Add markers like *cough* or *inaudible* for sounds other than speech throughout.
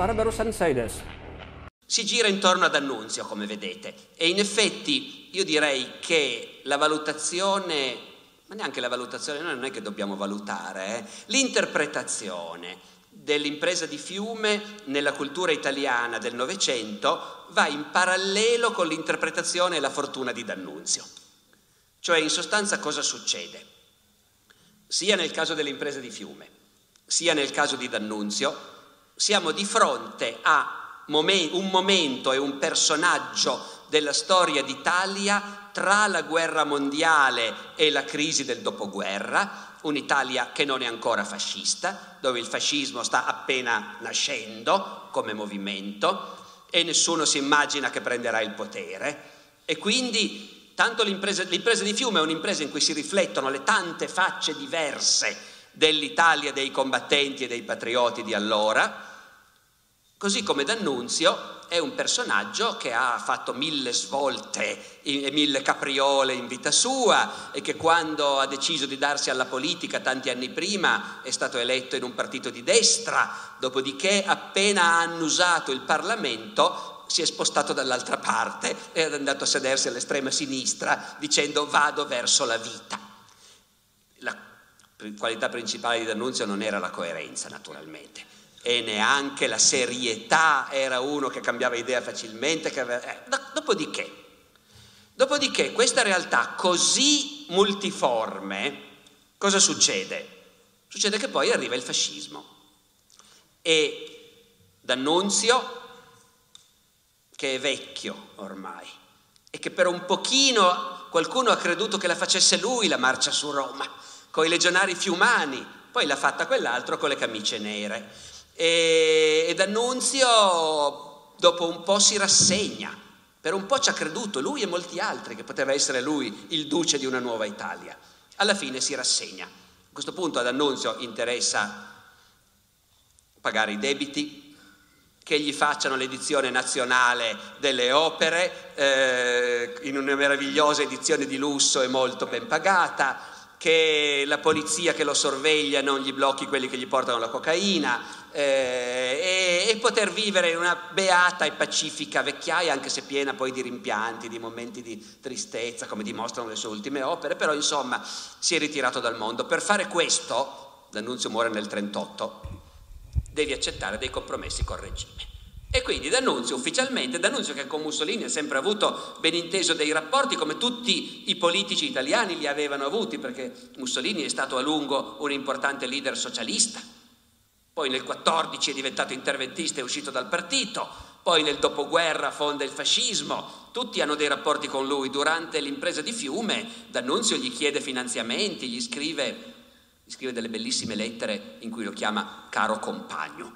Barbaro Sanseides. Si gira intorno ad Annunzio, come vedete, e in effetti io direi che la valutazione, ma neanche la valutazione, noi non è che dobbiamo valutare, eh, l'interpretazione dell'impresa di fiume nella cultura italiana del Novecento va in parallelo con l'interpretazione e la fortuna di D'Annunzio. Cioè, in sostanza, cosa succede? Sia nel caso dell'impresa di fiume, sia nel caso di D'Annunzio, siamo di fronte a un momento e un personaggio della storia d'Italia tra la guerra mondiale e la crisi del dopoguerra, un'Italia che non è ancora fascista, dove il fascismo sta appena nascendo come movimento e nessuno si immagina che prenderà il potere. E quindi tanto l'impresa di Fiume è un'impresa in cui si riflettono le tante facce diverse dell'Italia dei combattenti e dei patrioti di allora, Così come D'Annunzio è un personaggio che ha fatto mille svolte e mille capriole in vita sua e che quando ha deciso di darsi alla politica tanti anni prima è stato eletto in un partito di destra, dopodiché appena ha annusato il Parlamento si è spostato dall'altra parte e è andato a sedersi all'estrema sinistra dicendo vado verso la vita. La qualità principale di D'Annunzio non era la coerenza, naturalmente e neanche la serietà era uno che cambiava idea facilmente. Aveva, eh, dopodiché, dopodiché questa realtà così multiforme, cosa succede? Succede che poi arriva il fascismo e D'Annunzio, che è vecchio ormai e che per un pochino qualcuno ha creduto che la facesse lui la marcia su Roma, con i legionari fiumani, poi l'ha fatta quell'altro con le camicie nere. E, ed Annunzio dopo un po' si rassegna, per un po' ci ha creduto lui e molti altri che poteva essere lui il duce di una nuova Italia. Alla fine si rassegna. A questo punto ad Annunzio interessa pagare i debiti, che gli facciano l'edizione nazionale delle opere, eh, in una meravigliosa edizione di lusso e molto ben pagata, che la polizia che lo sorveglia non gli blocchi quelli che gli portano la cocaina, eh, e, e, poter vivere in una beata e pacifica vecchiaia, anche se piena poi di rimpianti, di momenti di tristezza, come dimostrano le sue ultime opere, però insomma si è ritirato dal mondo. Per fare questo, D'Annunzio muore nel 38, devi accettare dei compromessi col regime. E quindi D'Annunzio ufficialmente, D'Annunzio che con Mussolini ha sempre avuto ben inteso dei rapporti come tutti i politici italiani li avevano avuti perché Mussolini è stato a lungo un importante leader socialista, poi nel 14 è diventato interventista e uscito dal partito, poi nel dopoguerra fonda il fascismo, tutti hanno dei rapporti con lui, durante l'impresa di Fiume D'Annunzio gli chiede finanziamenti, gli scrive, gli scrive delle bellissime lettere in cui lo chiama caro compagno,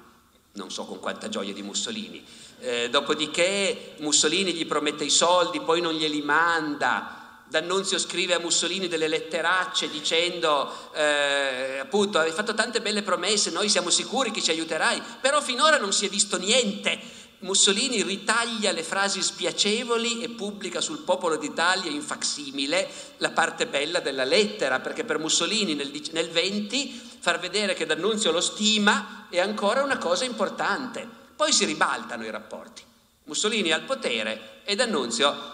non so con quanta gioia di Mussolini. Eh, dopodiché Mussolini gli promette i soldi, poi non glieli manda, D'Annunzio scrive a Mussolini delle letteracce dicendo eh, appunto hai fatto tante belle promesse, noi siamo sicuri che ci aiuterai, però finora non si è visto niente. Mussolini ritaglia le frasi spiacevoli e pubblica sul Popolo d'Italia in facsimile la parte bella della lettera, perché per Mussolini nel, nel 20 far vedere che D'Annunzio lo stima è ancora una cosa importante. Poi si ribaltano i rapporti. Mussolini al potere e D'Annunzio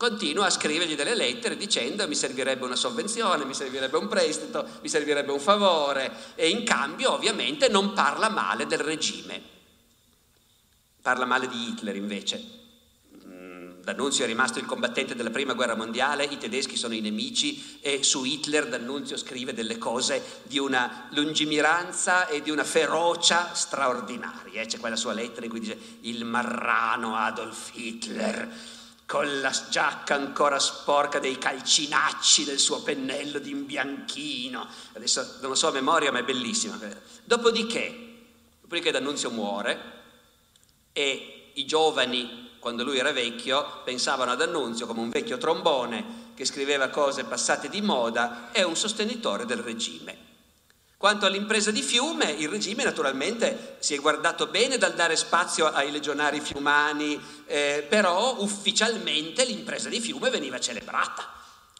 continua a scrivergli delle lettere dicendo mi servirebbe una sovvenzione, mi servirebbe un prestito, mi servirebbe un favore e in cambio ovviamente non parla male del regime. Parla male di Hitler invece. Mm, D'Annunzio è rimasto il combattente della prima guerra mondiale, i tedeschi sono i nemici e su Hitler D'Annunzio scrive delle cose di una lungimiranza e di una ferocia straordinarie. C'è quella sua lettera in cui dice il marrano Adolf Hitler con la giacca ancora sporca dei calcinacci del suo pennello di imbianchino. Adesso non lo so a memoria, ma è bellissima. Dopodiché, dopodiché D'Annunzio muore e i giovani, quando lui era vecchio, pensavano ad Annunzio come un vecchio trombone che scriveva cose passate di moda e un sostenitore del regime. Quanto all'impresa di Fiume, il regime naturalmente si è guardato bene dal dare spazio ai legionari fiumani, eh, però ufficialmente l'impresa di Fiume veniva celebrata.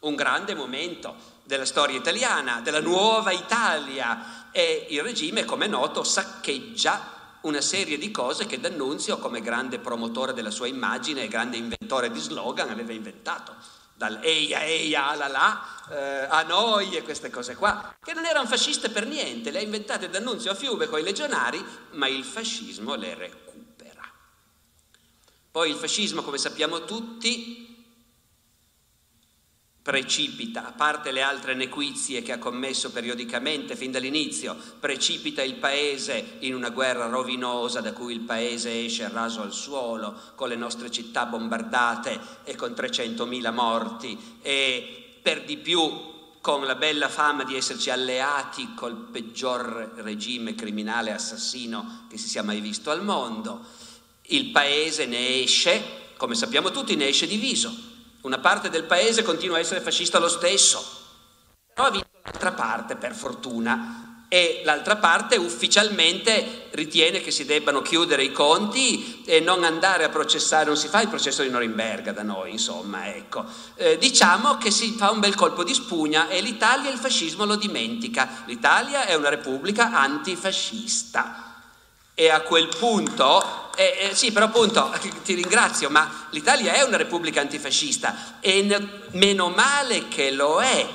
Un grande momento della storia italiana, della nuova Italia e il regime, come è noto, saccheggia una serie di cose che D'Annunzio, come grande promotore della sua immagine e grande inventore di slogan, aveva inventato dal eia eia alla la, eh, a noi e queste cose qua, che non erano fasciste per niente, le ha inventate D'Annunzio a Fiume con i legionari, ma il fascismo le recupera. Poi il fascismo, come sappiamo tutti, precipita, a parte le altre nequizie che ha commesso periodicamente fin dall'inizio, precipita il paese in una guerra rovinosa da cui il paese esce raso al suolo, con le nostre città bombardate e con 300.000 morti e per di più con la bella fama di esserci alleati col peggior regime criminale assassino che si sia mai visto al mondo. Il paese ne esce, come sappiamo tutti, ne esce diviso una parte del paese continua a essere fascista lo stesso, però ha vinto l'altra parte per fortuna e l'altra parte ufficialmente ritiene che si debbano chiudere i conti e non andare a processare, non si fa il processo di Norimberga da noi, insomma, ecco. Eh, diciamo che si fa un bel colpo di spugna e l'Italia il fascismo lo dimentica. L'Italia è una repubblica antifascista. E a quel punto, eh, eh, sì, però appunto, *laughs* ti ringrazio, ma l'Italia è una repubblica antifascista e n- meno male che lo è,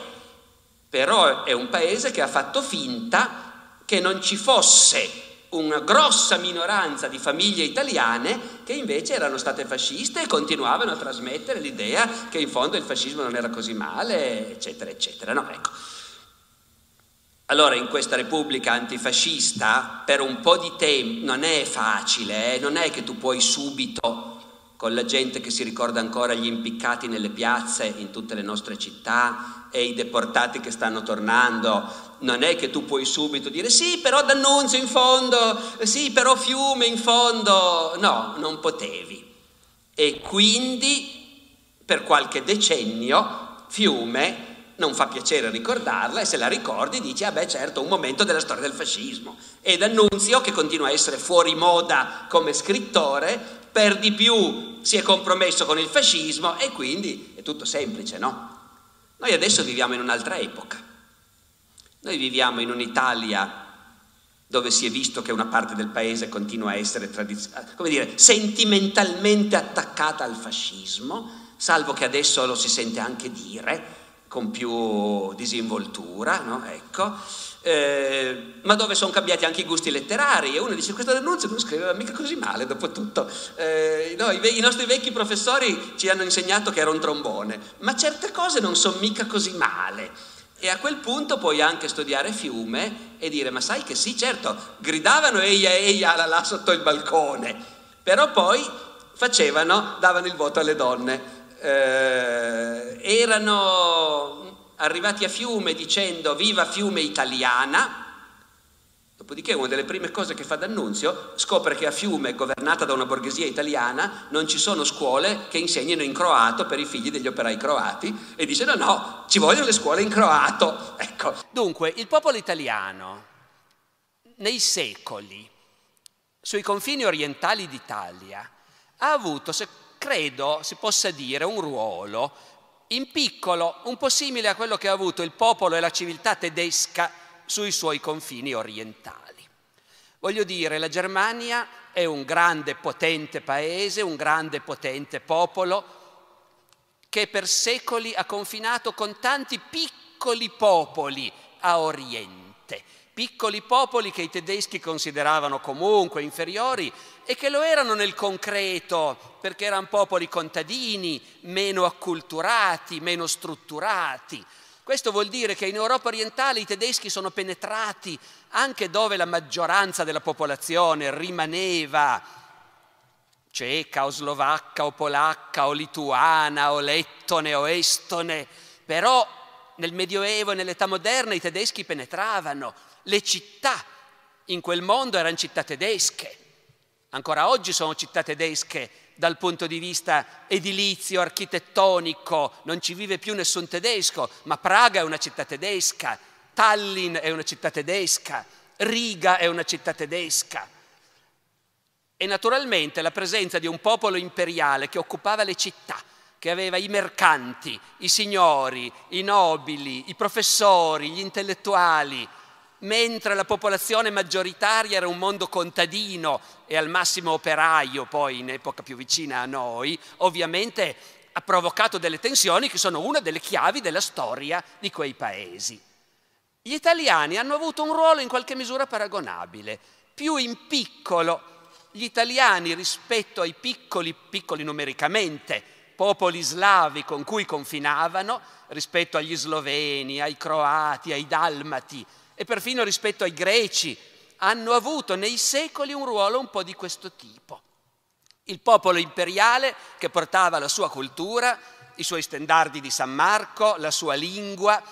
però è un paese che ha fatto finta che non ci fosse una grossa minoranza di famiglie italiane che invece erano state fasciste e continuavano a trasmettere l'idea che in fondo il fascismo non era così male, eccetera, eccetera. No, ecco. Allora in questa Repubblica antifascista per un po' di tempo non è facile, eh? non è che tu puoi subito, con la gente che si ricorda ancora gli impiccati nelle piazze in tutte le nostre città e i deportati che stanno tornando, non è che tu puoi subito dire sì però D'Annunzio in fondo, sì però Fiume in fondo, no, non potevi. E quindi per qualche decennio Fiume non fa piacere ricordarla e se la ricordi dici, ah beh certo, un momento della storia del fascismo. Ed Annunzio, che continua a essere fuori moda come scrittore, per di più si è compromesso con il fascismo e quindi è tutto semplice, no? Noi adesso viviamo in un'altra epoca. Noi viviamo in un'Italia dove si è visto che una parte del paese continua a essere tradiz- come dire, sentimentalmente attaccata al fascismo, salvo che adesso lo si sente anche dire, con più disinvoltura, no? ecco. eh, ma dove sono cambiati anche i gusti letterari e uno dice questo D'Annunzio non scriveva mica così male dopo tutto, eh, no, i, ve- i, nostri vecchi professori ci hanno insegnato che era un trombone, ma certe cose non sono mica così male e a quel punto puoi anche studiare Fiume e dire ma sai che sì certo gridavano eia eia là, là sotto il balcone, però poi facevano, davano il voto alle donne eh, erano arrivati a Fiume dicendo viva Fiume italiana, dopodiché una delle prime cose che fa D'Annunzio scopre che a Fiume, governata da una borghesia italiana, non ci sono scuole che insegnino in croato per i figli degli operai croati e dice no no, ci vogliono le scuole in croato. *laughs* Ecco. Dunque, il popolo italiano nei secoli sui confini orientali d'Italia ha avuto, credo si possa dire, un ruolo in piccolo, un po' simile a quello che ha avuto il popolo e la civiltà tedesca sui suoi confini orientali. Voglio dire, la Germania è un grande, potente paese, un grande, potente popolo che per secoli ha confinato con tanti piccoli popoli a Oriente, piccoli popoli che i tedeschi consideravano comunque inferiori e che lo erano nel concreto, perché erano popoli contadini, meno acculturati, meno strutturati. Questo vuol dire che in Europa orientale i tedeschi sono penetrati anche dove la maggioranza della popolazione rimaneva ceca o slovacca o polacca o lituana o lettone o estone, però nel Medioevo e nell'età moderna i tedeschi penetravano, le città in quel mondo erano città tedesche Ancora oggi sono città tedesche, dal punto di vista edilizio, architettonico, non ci vive più nessun tedesco, ma Praga è una città tedesca, Tallinn è una città tedesca, Riga è una città tedesca. E naturalmente la presenza di un popolo imperiale che occupava le città, che aveva i mercanti, i signori, i nobili, i professori, gli intellettuali, mentre la popolazione maggioritaria era un mondo contadino e al massimo operaio, poi in epoca più vicina a noi, ovviamente ha provocato delle tensioni che sono una delle chiavi della storia di quei paesi. Gli italiani hanno avuto un ruolo in qualche misura paragonabile, più in piccolo. Gli italiani rispetto ai piccoli, piccoli numericamente, popoli slavi con cui confinavano, rispetto agli sloveni, ai croati, ai dalmati, e perfino rispetto ai greci hanno avuto nei secoli un ruolo un po' di questo tipo. Il popolo imperiale che portava la sua cultura, i suoi stendardi di San Marco, la sua lingua,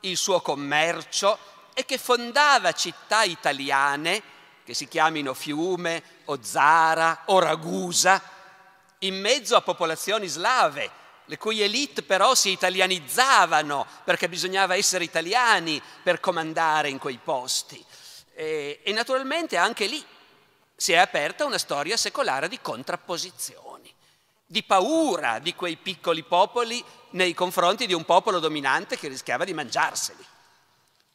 il suo commercio e che fondava città italiane che si chiamino Fiume o Zara o Ragusa in mezzo a popolazioni slave le cui elite però si italianizzavano perché bisognava essere italiani per comandare in quei posti. E, e naturalmente anche lì si è aperta una storia secolare di contrapposizioni, di paura di quei piccoli popoli nei confronti di un popolo dominante che rischiava di mangiarseli.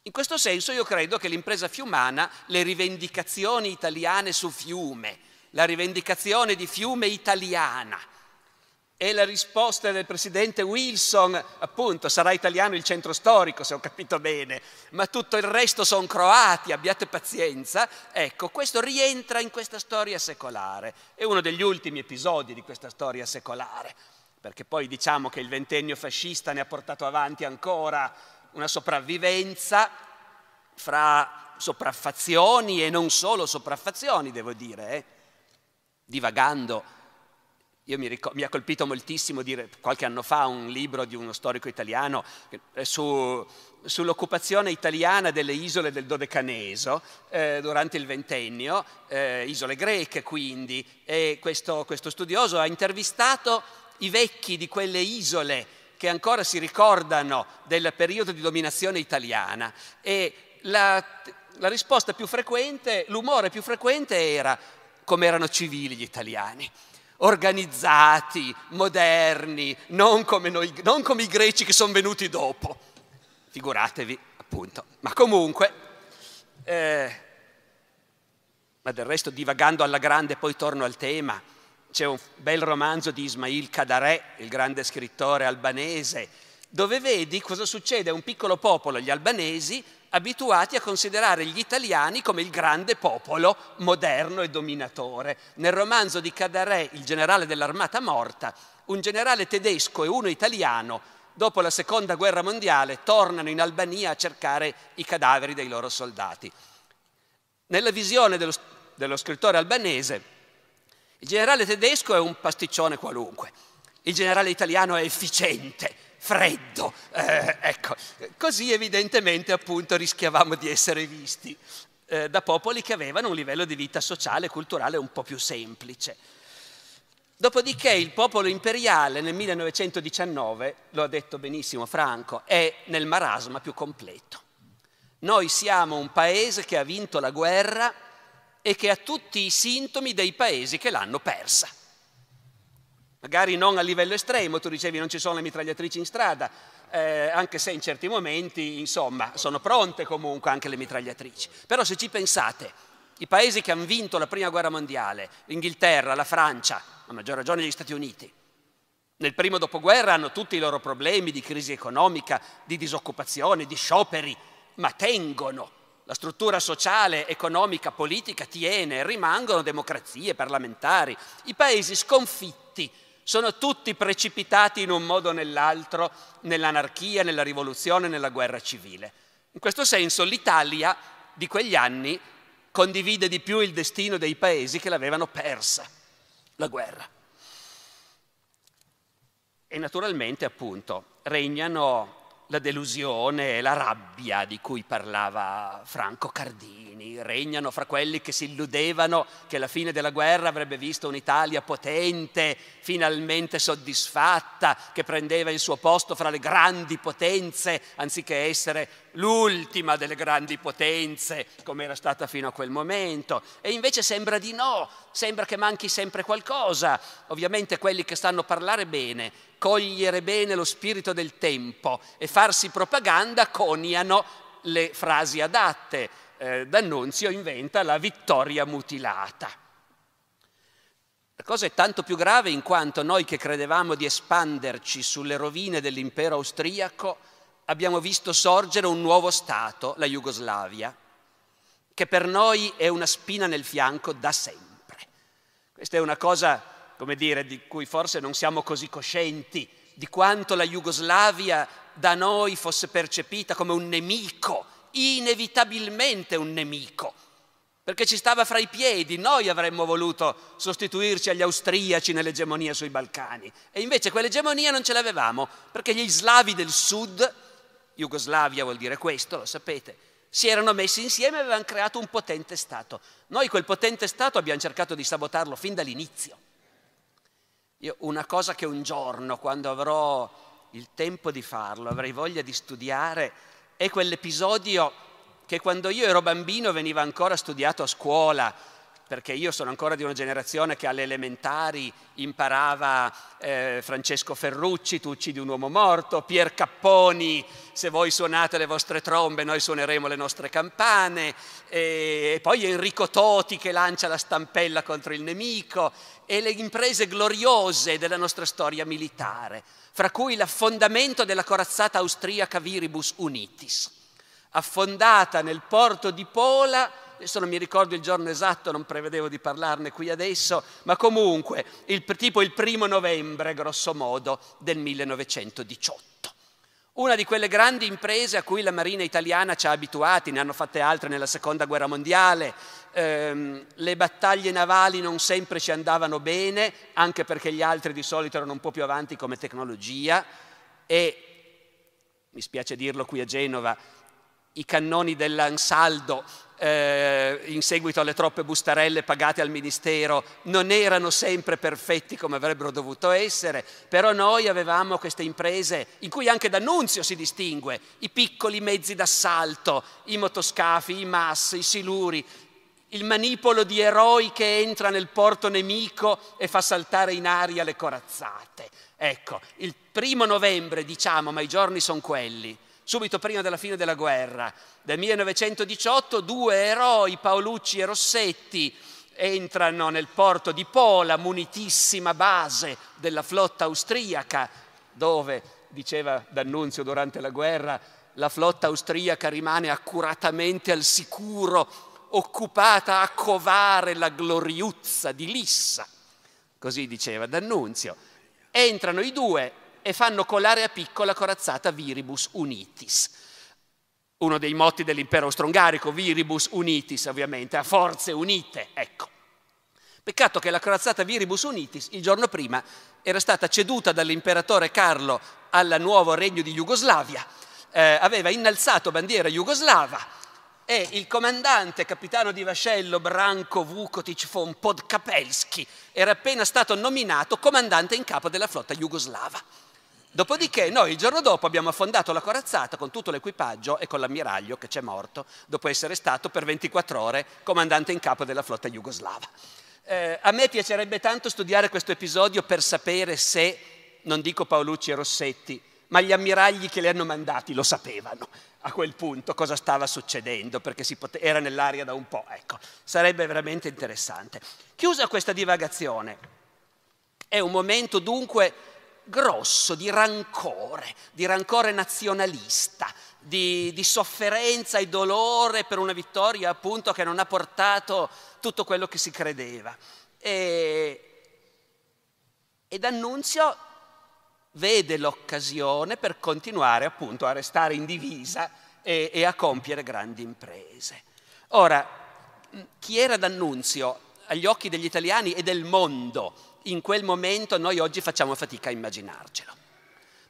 In questo senso io credo che l'impresa fiumana, le rivendicazioni italiane su fiume, la rivendicazione di fiume italiana, e la risposta del presidente Wilson, appunto, sarà italiano il centro storico, se ho capito bene, ma tutto il resto sono croati, abbiate pazienza. Ecco, questo rientra in questa storia secolare, è uno degli ultimi episodi di questa storia secolare, perché poi diciamo che il ventennio fascista ne ha portato avanti ancora una sopravvivenza fra sopraffazioni e non solo sopraffazioni, devo dire, eh? divagando mi, ricor- mi, ha colpito moltissimo dire qualche anno fa un libro di uno storico italiano eh, su, sull'occupazione italiana delle isole del Dodecaneso eh, durante il ventennio, eh, isole greche quindi, e questo, questo studioso ha intervistato i vecchi di quelle isole che ancora si ricordano del periodo di dominazione italiana e la, la risposta più frequente, l'umore più frequente era come erano civili gli italiani organizzati, moderni, non come, noi, non come i greci che sono venuti dopo. Figuratevi, appunto. Ma comunque, eh, ma del resto divagando alla grande, poi torno al tema, c'è un bel romanzo di Ismail Kadarè, il grande scrittore albanese, dove vedi cosa succede a un piccolo popolo, gli albanesi, abituati a considerare gli italiani come il grande popolo moderno e dominatore. Nel romanzo di Cadarè, Il generale dell'armata morta, un generale tedesco e uno italiano, dopo la seconda guerra mondiale, tornano in Albania a cercare i cadaveri dei loro soldati. Nella visione dello, dello scrittore albanese, il generale tedesco è un pasticcione qualunque, il generale italiano è efficiente, freddo. Eh, ecco, così evidentemente appunto rischiavamo di essere visti eh, da popoli che avevano un livello di vita sociale e culturale un po' più semplice. Dopodiché il popolo imperiale nel 1919, lo ha detto benissimo Franco, è nel marasma più completo. Noi siamo un paese che ha vinto la guerra e che ha tutti i sintomi dei paesi che l'hanno persa magari non a livello estremo, tu dicevi non ci sono le mitragliatrici in strada, eh, anche se in certi momenti, insomma, sono pronte comunque anche le mitragliatrici. Però se ci pensate, i paesi che hanno vinto la Prima Guerra Mondiale, l'Inghilterra, la Francia, a maggior ragione gli Stati Uniti, nel primo dopoguerra hanno tutti i loro problemi di crisi economica, di disoccupazione, di scioperi, ma tengono. La struttura sociale, economica, politica tiene, rimangono democrazie parlamentari. I paesi sconfitti sono tutti precipitati in un modo o nell'altro nell'anarchia, nella rivoluzione, nella guerra civile. In questo senso l'Italia di quegli anni condivide di più il destino dei paesi che l'avevano persa, la guerra. E naturalmente appunto regnano la delusione e la rabbia di cui parlava Franco Cardini, regnano fra quelli che si illudevano che la fine della guerra avrebbe visto un'Italia potente, finalmente soddisfatta, che prendeva il suo posto fra le grandi potenze, anziché essere l'ultima delle grandi potenze, come era stata fino a quel momento, e invece sembra di no, sembra che manchi sempre qualcosa. Ovviamente quelli che sanno parlare bene, cogliere bene lo spirito del tempo e farsi propaganda coniano le frasi adatte. Eh, D'Annunzio inventa la vittoria mutilata. La cosa è tanto più grave in quanto noi che credevamo di espanderci sulle rovine dell'impero austriaco, abbiamo visto sorgere un nuovo Stato, la Jugoslavia, che per noi è una spina nel fianco da sempre. Questa è una cosa, come dire, di cui forse non siamo così coscienti, di quanto la Jugoslavia da noi fosse percepita come un nemico, inevitabilmente un nemico, perché ci stava fra i piedi, noi avremmo voluto sostituirci agli austriaci nell'egemonia sui Balcani e invece quell'egemonia non ce l'avevamo, perché gli slavi del sud Jugoslavia vuol dire questo, lo sapete, si erano messi insieme e avevano creato un potente Stato. Noi quel potente Stato abbiamo cercato di sabotarlo fin dall'inizio. Io una cosa che un giorno, quando avrò il tempo di farlo, avrei voglia di studiare, è quell'episodio che quando io ero bambino veniva ancora studiato a scuola, perché io sono ancora di una generazione che alle elementari imparava eh, Francesco Ferrucci, Tu uccidi un uomo morto, Pier Capponi, se voi suonate le vostre trombe noi suoneremo le nostre campane, e poi Enrico Toti che lancia la stampella contro il nemico e le imprese gloriose della nostra storia militare, fra cui l'affondamento della corazzata austriaca Viribus Unitis, affondata nel porto di Pola adesso non mi ricordo il giorno esatto, non prevedevo di parlarne qui adesso, ma comunque il, tipo il primo novembre, grosso modo, del 1918. Una di quelle grandi imprese a cui la Marina italiana ci ha abituati, ne hanno fatte altre nella Seconda Guerra Mondiale, ehm, le battaglie navali non sempre ci andavano bene, anche perché gli altri di solito erano un po' più avanti come tecnologia e, mi spiace dirlo qui a Genova, i cannoni dell'Ansaldo eh, in seguito alle troppe bustarelle pagate al Ministero, non erano sempre perfetti come avrebbero dovuto essere, però noi avevamo queste imprese in cui anche D'Annunzio si distingue, i piccoli mezzi d'assalto, i motoscafi, i mass, i siluri, il manipolo di eroi che entra nel porto nemico e fa saltare in aria le corazzate. Ecco, il primo novembre diciamo, ma i giorni sono quelli subito prima della fine della guerra. Nel 1918 due eroi, Paolucci e Rossetti, entrano nel porto di Pola, munitissima base della flotta austriaca, dove, diceva D'Annunzio durante la guerra, la flotta austriaca rimane accuratamente al sicuro, occupata a covare la gloriuzza di Lissa. Così diceva D'Annunzio. Entrano i due, e fanno colare a picco la corazzata Viribus Unitis. Uno dei motti dell'impero austro-ungarico, Viribus Unitis ovviamente, a forze unite, ecco. Peccato che la corazzata Viribus Unitis il giorno prima era stata ceduta dall'imperatore Carlo al nuovo regno di Jugoslavia, eh, aveva innalzato bandiera jugoslava e il comandante capitano di vascello Branko Vukotic von Podkapelski era appena stato nominato comandante in capo della flotta jugoslava. Dopodiché noi il giorno dopo abbiamo affondato la corazzata con tutto l'equipaggio e con l'ammiraglio che c'è morto dopo essere stato per 24 ore comandante in capo della flotta jugoslava. Eh, a me piacerebbe tanto studiare questo episodio per sapere se, non dico Paolucci e Rossetti, ma gli ammiragli che li hanno mandati lo sapevano a quel punto cosa stava succedendo, perché pote- era nell'aria da un po', ecco, sarebbe veramente interessante. Chiusa questa divagazione, è un momento dunque grosso di rancore, di rancore nazionalista, di, di, sofferenza e dolore per una vittoria appunto che non ha portato tutto quello che si credeva. E, ed Annunzio vede l'occasione per continuare appunto a restare in divisa e, e a compiere grandi imprese. Ora, chi era D'Annunzio agli occhi degli italiani e del mondo in quel momento noi oggi facciamo fatica a immaginarcelo.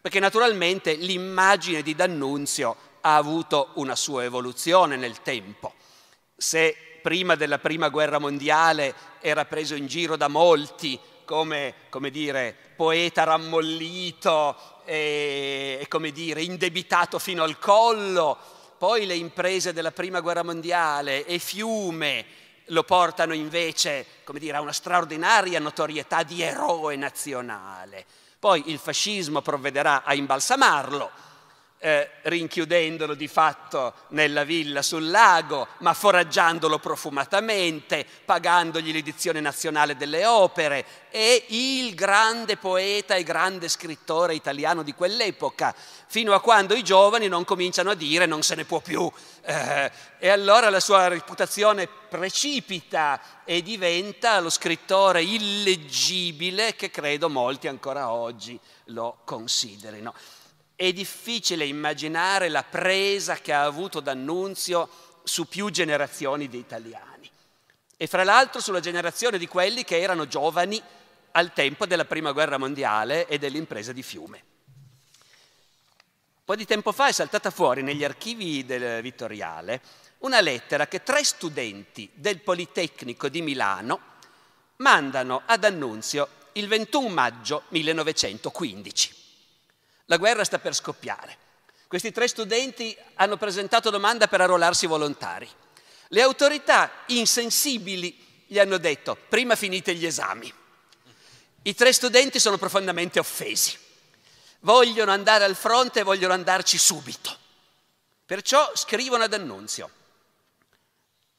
Perché naturalmente l'immagine di D'Annunzio ha avuto una sua evoluzione nel tempo. Se prima della prima guerra mondiale era preso in giro da molti come, come dire, poeta rammollito e come dire, indebitato fino al collo, poi le imprese della prima guerra mondiale e Fiume lo portano invece come dire, a una straordinaria notorietà di eroe nazionale. Poi il fascismo provvederà a imbalsamarlo, eh, rinchiudendolo di fatto nella villa sul lago, ma foraggiandolo profumatamente, pagandogli l'edizione nazionale delle opere. è il grande poeta e grande scrittore italiano di quell'epoca, fino a quando i giovani non cominciano a dire non se ne può più. Eh, e allora la sua reputazione precipita e diventa lo scrittore illeggibile che credo molti ancora oggi lo considerino. È difficile immaginare la presa che ha avuto D'Annunzio su più generazioni di italiani e fra l'altro sulla generazione di quelli che erano giovani al tempo della Prima Guerra Mondiale e dell'impresa di Fiume. Un po' di tempo fa è saltata fuori negli archivi del Vittoriale una lettera che tre studenti del Politecnico di Milano mandano ad Annunzio il 21 maggio 1915. La guerra sta per scoppiare. Questi tre studenti hanno presentato domanda per arruolarsi volontari. Le autorità insensibili gli hanno detto prima finite gli esami. I tre studenti sono profondamente offesi. Vogliono andare al fronte e vogliono andarci subito. Perciò scrivono ad Annunzio.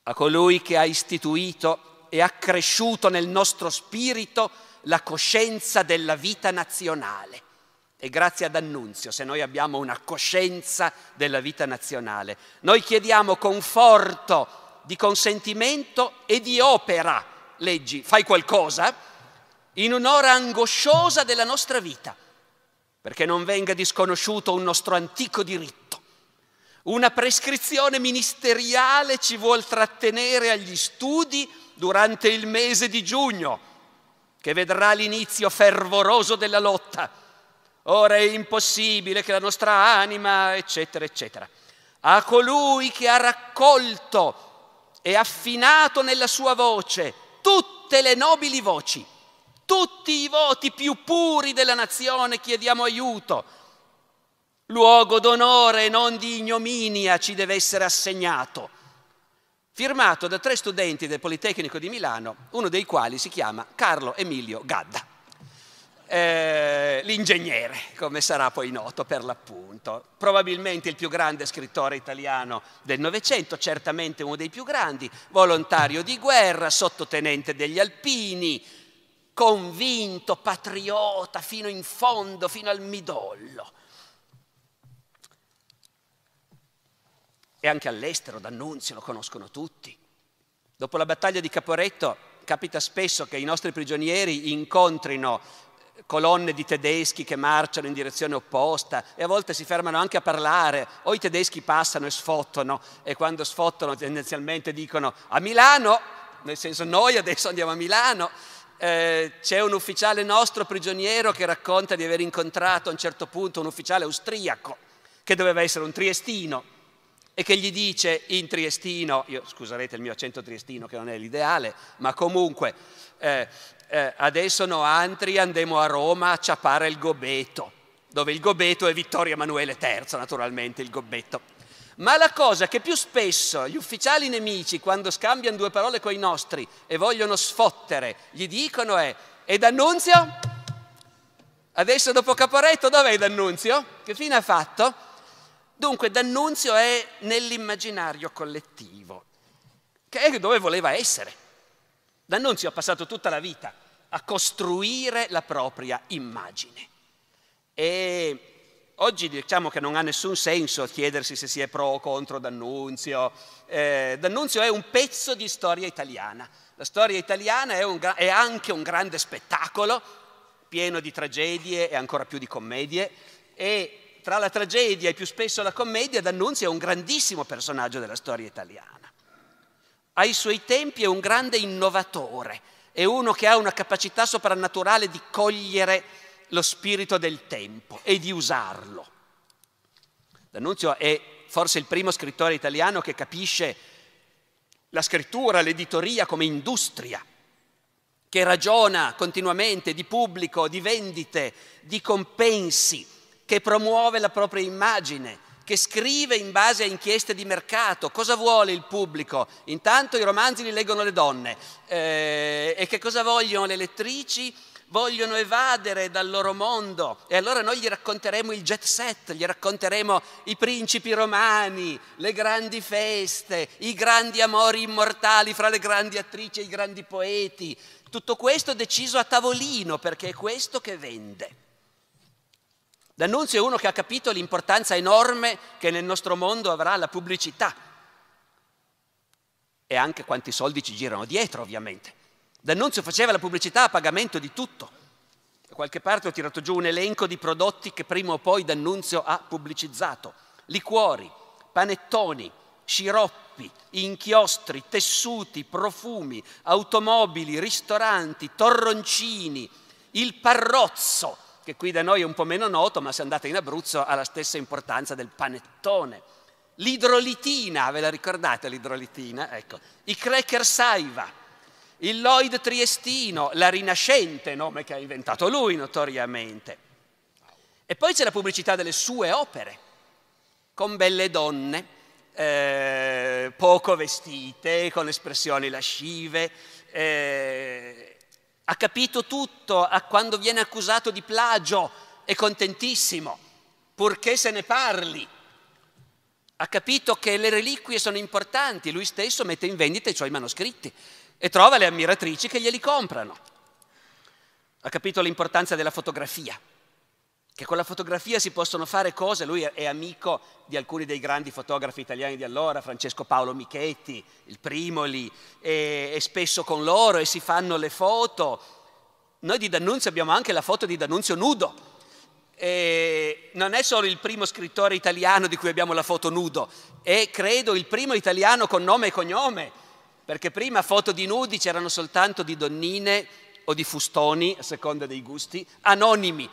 A colui che ha istituito e accresciuto nel nostro spirito la coscienza della vita nazionale e grazie ad Annunzio se noi abbiamo una coscienza della vita nazionale. Noi chiediamo conforto di consentimento e di opera, leggi, fai qualcosa, in un'ora angosciosa della nostra vita, perché non venga disconosciuto un nostro antico diritto. Una prescrizione ministeriale ci vuol trattenere agli studi durante il mese di giugno, che vedrà l'inizio fervoroso della lotta Ora è impossibile che la nostra anima, eccetera, eccetera. A colui che ha raccolto e affinato nella sua voce tutte le nobili voci, tutti i voti più puri della nazione chiediamo aiuto. Luogo d'onore e non di ignominia ci deve essere assegnato. Firmato da tre studenti del Politecnico di Milano, uno dei quali si chiama Carlo Emilio Gadda. Eh, l'ingegnere, come sarà poi noto per l'appunto. Probabilmente il più grande scrittore italiano del Novecento, certamente uno dei più grandi, volontario di guerra, sottotenente degli alpini, convinto, patriota fino in fondo, fino al midollo. E anche all'estero, D'Annunzio lo conoscono tutti. Dopo la battaglia di Caporetto capita spesso che i nostri prigionieri incontrino colonne di tedeschi che marciano in direzione opposta e a volte si fermano anche a parlare, o i tedeschi passano e sfottano e quando sfottano tendenzialmente dicono a Milano, nel senso noi adesso andiamo a Milano. Eh, c'è un ufficiale nostro prigioniero che racconta di aver incontrato a un certo punto un ufficiale austriaco che doveva essere un triestino e che gli dice in triestino, io, scusate il mio accento triestino che non è l'ideale, ma comunque eh, eh, adesso no antri, andiamo a Roma a ciappare il gobeto, dove il gobeto è Vittorio Emanuele III, naturalmente il gobeto. Ma la cosa che più spesso gli ufficiali nemici, quando scambiano due parole coi nostri e vogliono sfottere, gli dicono è «E D'Annunzio? Adesso dopo Caporetto dov'è D'Annunzio? Che fine ha fatto?» Dunque D'Annunzio è nell'immaginario collettivo, che è dove voleva essere. D'Annunzio ha passato tutta la vita a costruire la propria immagine. E oggi diciamo che non ha nessun senso chiedersi se si è pro o contro D'Annunzio. Eh, D'Annunzio è un pezzo di storia italiana. La storia italiana è, un, è anche un grande spettacolo, pieno di tragedie e ancora più di commedie. E tra la tragedia e più spesso la commedia, D'Annunzio è un grandissimo personaggio della storia italiana. Ai suoi tempi è un grande innovatore è uno che ha una capacità soprannaturale di cogliere lo spirito del tempo e di usarlo. D'Annunzio è forse il primo scrittore italiano che capisce la scrittura, l'editoria come industria, che ragiona continuamente di pubblico, di vendite, di compensi, che promuove la propria immagine, che scrive in base a inchieste di mercato, cosa vuole il pubblico? Intanto i romanzi li leggono le donne eh, e che cosa vogliono le lettrici? Vogliono evadere dal loro mondo e allora noi gli racconteremo il jet set, gli racconteremo i principi romani, le grandi feste, i grandi amori immortali fra le grandi attrici e i grandi poeti. Tutto questo deciso a tavolino perché è questo che vende. D'Annunzio è uno che ha capito l'importanza enorme che nel nostro mondo avrà la pubblicità e anche quanti soldi ci girano dietro, ovviamente. D'Annunzio faceva la pubblicità a pagamento di tutto. Da qualche parte ho tirato giù un elenco di prodotti che prima o poi D'Annunzio ha pubblicizzato. Liquori, panettoni, sciroppi, inchiostri, tessuti, profumi, automobili, ristoranti, torroncini, il parrozzo, che qui da noi è un po' meno noto, ma se andate in Abruzzo ha la stessa importanza del panettone. L'idrolitina, ve la ricordate l'idrolitina? Ecco, i cracker saiva, il Lloyd triestino, la rinascente, nome che ha inventato lui notoriamente. E poi c'è la pubblicità delle sue opere, con belle donne, eh, poco vestite, con espressioni lascive, eh, ha capito tutto, a quando viene accusato di plagio è contentissimo, purché se ne parli. Ha capito che le reliquie sono importanti, lui stesso mette in vendita i suoi manoscritti e trova le ammiratrici che glieli comprano. Ha capito l'importanza della fotografia, che con la fotografia si possono fare cose, lui è amico di alcuni dei grandi fotografi italiani di allora, Francesco Paolo Michetti, il Primoli, e, e spesso con loro e si fanno le foto. Noi di D'Annunzio abbiamo anche la foto di D'Annunzio nudo. E non è solo il primo scrittore italiano di cui abbiamo la foto nudo, è credo il primo italiano con nome e cognome, perché prima foto di nudi c'erano soltanto di donnine o di fustoni, a seconda dei gusti, anonimi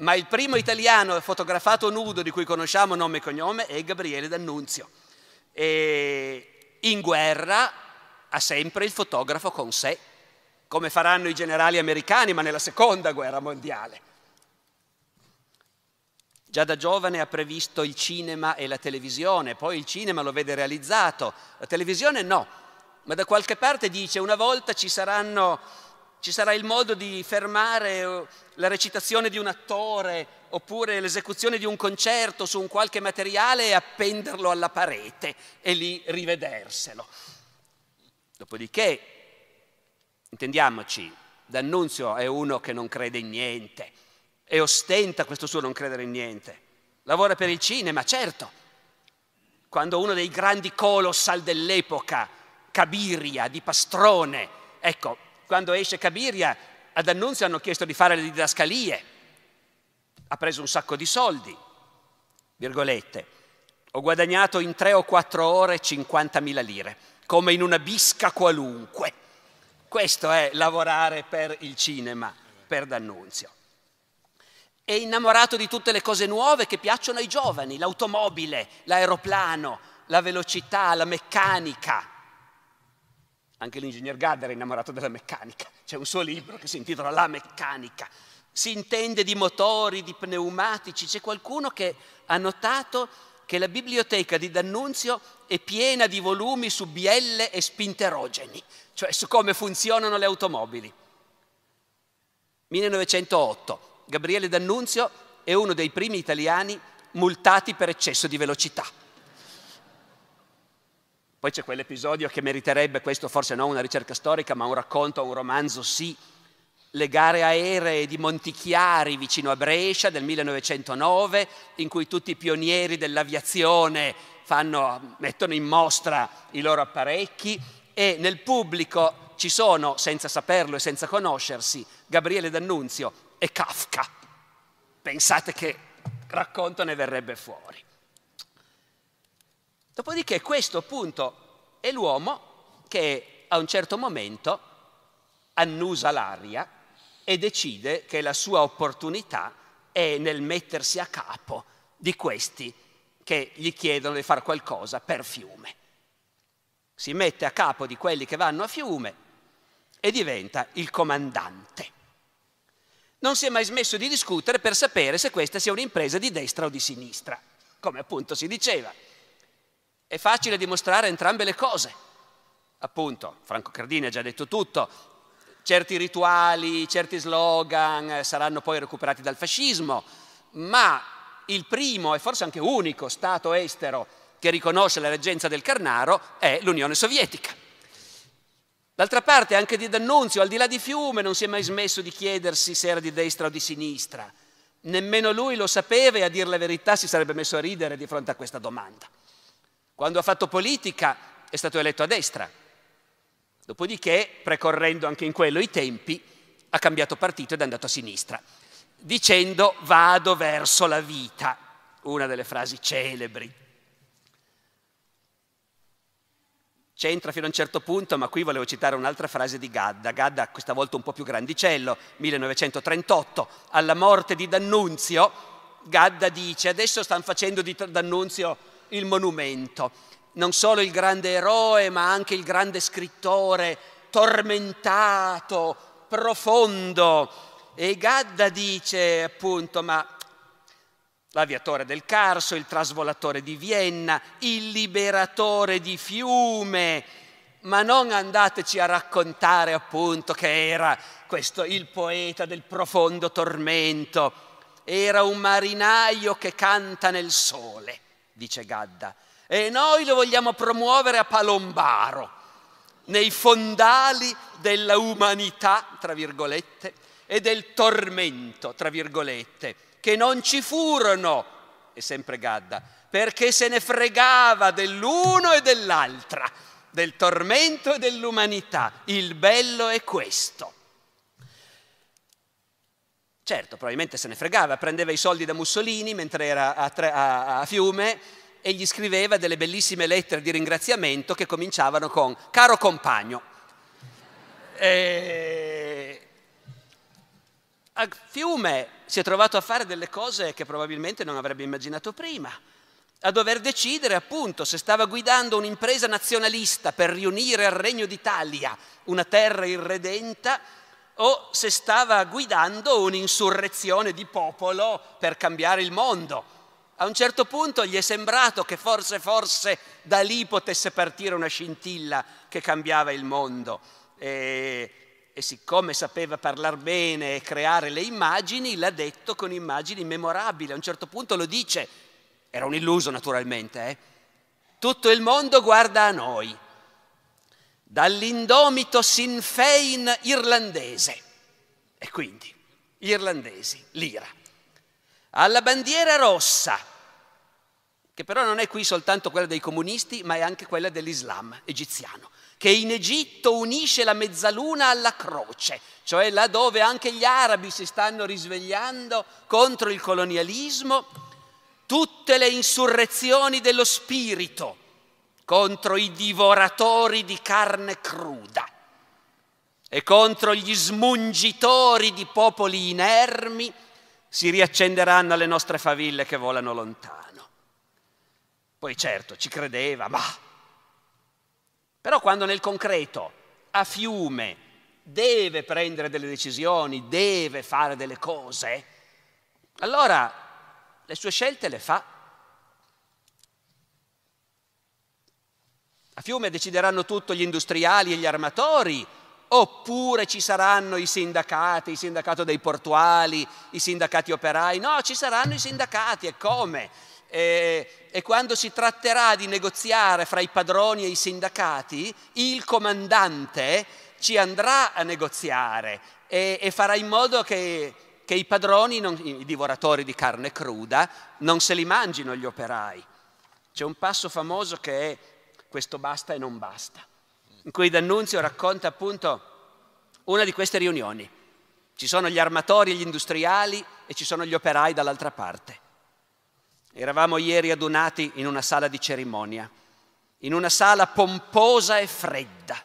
ma il primo italiano fotografato nudo di cui conosciamo nome e cognome è Gabriele D'Annunzio. E in guerra ha sempre il fotografo con sé, come faranno i generali americani, ma nella seconda guerra mondiale. Già da giovane ha previsto il cinema e la televisione, poi il cinema lo vede realizzato, la televisione no, ma da qualche parte dice una volta ci saranno ci sarà il modo di fermare eh, la recitazione di un attore oppure l'esecuzione di un concerto su un qualche materiale e appenderlo alla parete e lì rivederselo. Dopodiché, intendiamoci, D'Annunzio è uno che non crede in niente e ostenta questo suo non credere in niente. Lavora per il cinema, certo. Quando uno dei grandi colossal dell'epoca, Cabiria di Pastrone, ecco, quando esce Cabiria, ad Annunzio hanno chiesto di fare le didascalie, ha preso un sacco di soldi, virgolette, ho guadagnato in tre o quattro ore 50.000 lire, come in una bisca qualunque. Questo è lavorare per il cinema, per D'Annunzio. È innamorato di tutte le cose nuove che piacciono ai giovani, l'automobile, l'aeroplano, la velocità, la meccanica, anche l'ingegner Gadda era innamorato della meccanica. C'è un suo libro che si intitola La meccanica. Si intende di motori, di pneumatici. C'è qualcuno che ha notato che la biblioteca di D'Annunzio è piena di volumi su bielle e spinterogeni, cioè su come funzionano le automobili. 1908. Gabriele D'Annunzio è uno dei primi italiani multati per eccesso di velocità. Poi c'è quell'episodio che meriterebbe, questo forse non una ricerca storica, ma un racconto, un romanzo sì, le gare aeree di Montichiari vicino a Brescia del 1909, in cui tutti i pionieri dell'aviazione fanno, mettono in mostra i loro apparecchi e nel pubblico ci sono, senza saperlo e senza conoscersi, Gabriele D'Annunzio e Kafka. Pensate che racconto ne verrebbe fuori. Dopodiché questo appunto è l'uomo che a un certo momento annusa l'aria e decide che la sua opportunità è nel mettersi a capo di questi che gli chiedono di fare qualcosa per fiume. Si mette a capo di quelli che vanno a fiume e diventa il comandante. Non si è mai smesso di discutere per sapere se questa sia un'impresa di destra o di sinistra, come appunto si diceva. È facile dimostrare entrambe le cose. Appunto, Franco Cardini ha già detto tutto, certi rituali, certi slogan eh, saranno poi recuperati dal fascismo, ma il primo e forse anche unico Stato estero che riconosce la reggenza del Carnaro è l'Unione Sovietica. D'altra parte anche di D'Annunzio, al di là di Fiume, non si è mai smesso di chiedersi se era di destra o di sinistra. Nemmeno lui lo sapeva e a dire la verità si sarebbe messo a ridere di fronte a questa domanda. Quando ha fatto politica è stato eletto a destra. Dopodiché, precorrendo anche in quello i tempi, ha cambiato partito ed è andato a sinistra, dicendo vado verso la vita, una delle frasi celebri. C'entra fino a un certo punto, ma qui volevo citare un'altra frase di Gadda, Gadda questa volta un po' più grandicello, 1938, alla morte di D'Annunzio, Gadda dice adesso stanno facendo di D'Annunzio il monumento. Non solo il grande eroe, ma anche il grande scrittore, tormentato, profondo. E Gadda dice appunto, ma l'aviatore del Carso, il trasvolatore di Vienna, il liberatore di Fiume, ma non andateci a raccontare appunto che era questo il poeta del profondo tormento, era un marinaio che canta nel sole dice Gadda, e noi lo vogliamo promuovere a Palombaro, nei fondali della umanità, tra virgolette, e del tormento, tra virgolette, che non ci furono, è sempre Gadda, perché se ne fregava dell'uno e dell'altra, del tormento e dell'umanità. Il bello è questo. Certo, probabilmente se ne fregava, prendeva i soldi da Mussolini mentre era a, tre, a, a Fiume e gli scriveva delle bellissime lettere di ringraziamento che cominciavano con caro compagno. E... A Fiume si è trovato a fare delle cose che probabilmente non avrebbe immaginato prima, a dover decidere appunto se stava guidando un'impresa nazionalista per riunire al Regno d'Italia una terra irredenta o se stava guidando un'insurrezione di popolo per cambiare il mondo. A un certo punto gli è sembrato che forse, forse da lì potesse partire una scintilla che cambiava il mondo. E, e siccome sapeva parlare bene e creare le immagini, l'ha detto con immagini memorabili. A un certo punto lo dice, era un illuso naturalmente, eh? tutto il mondo guarda a noi dall'indomito Sinn Fein irlandese, e quindi gli irlandesi, l'ira, alla bandiera rossa, che però non è qui soltanto quella dei comunisti, ma è anche quella dell'Islam egiziano, che in Egitto unisce la mezzaluna alla croce, cioè là dove anche gli arabi si stanno risvegliando contro il colonialismo, tutte le insurrezioni dello spirito, contro i divoratori di carne cruda e contro gli smungitori di popoli inermi si riaccenderanno le nostre faville che volano lontano. Poi certo ci credeva, ma... Però quando nel concreto, a fiume, deve prendere delle decisioni, deve fare delle cose, allora le sue scelte le fa A Fiume decideranno tutto gli industriali e gli armatori, oppure ci saranno i sindacati, il sindacato dei portuali, i sindacati operai. No, ci saranno i sindacati e come? E, e, quando si tratterà di negoziare fra i padroni e i sindacati, il comandante ci andrà a negoziare e, e farà in modo che, che i padroni, non, i divoratori di carne cruda, non se li mangino gli operai. C'è un passo famoso che è questo basta e non basta. In cui D'Annunzio racconta appunto una di queste riunioni. Ci sono gli armatori e gli industriali e ci sono gli operai dall'altra parte. Eravamo ieri adunati in una sala di cerimonia, in una sala pomposa e fredda,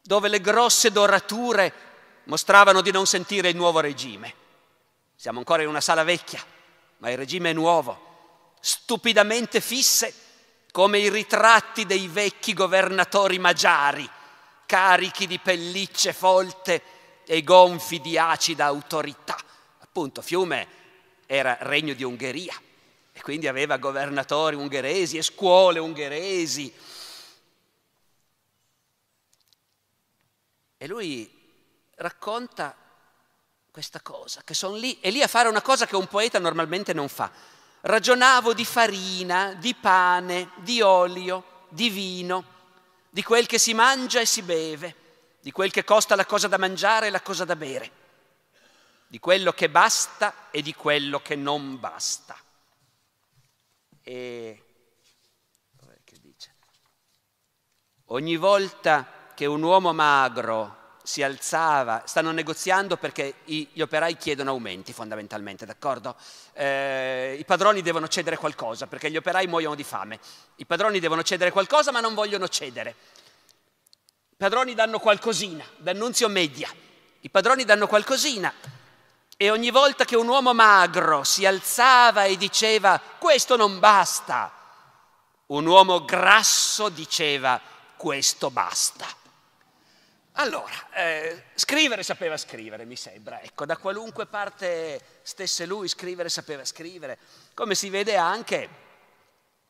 dove le grosse dorature mostravano di non sentire il nuovo regime. Siamo ancora in una sala vecchia, ma il regime è nuovo, stupidamente fisse come i ritratti dei vecchi governatori magiari, carichi di pellicce folte e gonfi di acida autorità. Appunto, Fiume era regno di Ungheria e quindi aveva governatori ungheresi e scuole ungheresi. E lui racconta questa cosa, che sono lì, e lì a fare una cosa che un poeta normalmente non fa Ragionavo di farina, di pane, di olio, di vino, di quel che si mangia e si beve, di quel che costa la cosa da mangiare e la cosa da bere, di quello che basta e di quello che non basta. E ogni volta che un uomo magro si alzava, stanno negoziando perché gli operai chiedono aumenti fondamentalmente, d'accordo? Eh, I padroni devono cedere qualcosa perché gli operai muoiono di fame. I padroni devono cedere qualcosa ma non vogliono cedere. I padroni danno qualcosina, d'annunzio media. I padroni danno qualcosina e ogni volta che un uomo magro si alzava e diceva questo non basta, un uomo grasso diceva questo basta. Allora, eh, scrivere sapeva scrivere, mi sembra, ecco, da qualunque parte stesse lui scrivere sapeva scrivere, come si vede anche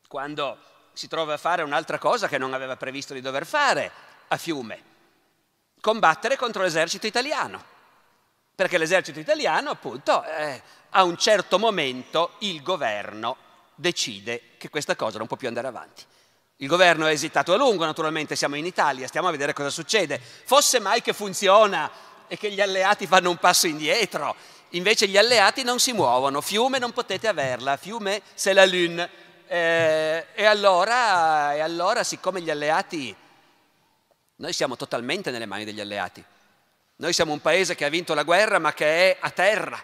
quando si trova a fare un'altra cosa che non aveva previsto di dover fare a Fiume, combattere contro l'esercito italiano, perché l'esercito italiano appunto eh, a un certo momento il governo decide che questa cosa non può più andare avanti. Il governo ha esitato a lungo, naturalmente siamo in Italia, stiamo a vedere cosa succede. Fosse mai che funziona e che gli alleati fanno un passo indietro. Invece gli alleati non si muovono, fiume non potete averla, fiume se la lune. Eh, e, allora, e allora, siccome gli alleati, noi siamo totalmente nelle mani degli alleati. Noi siamo un paese che ha vinto la guerra ma che è a terra,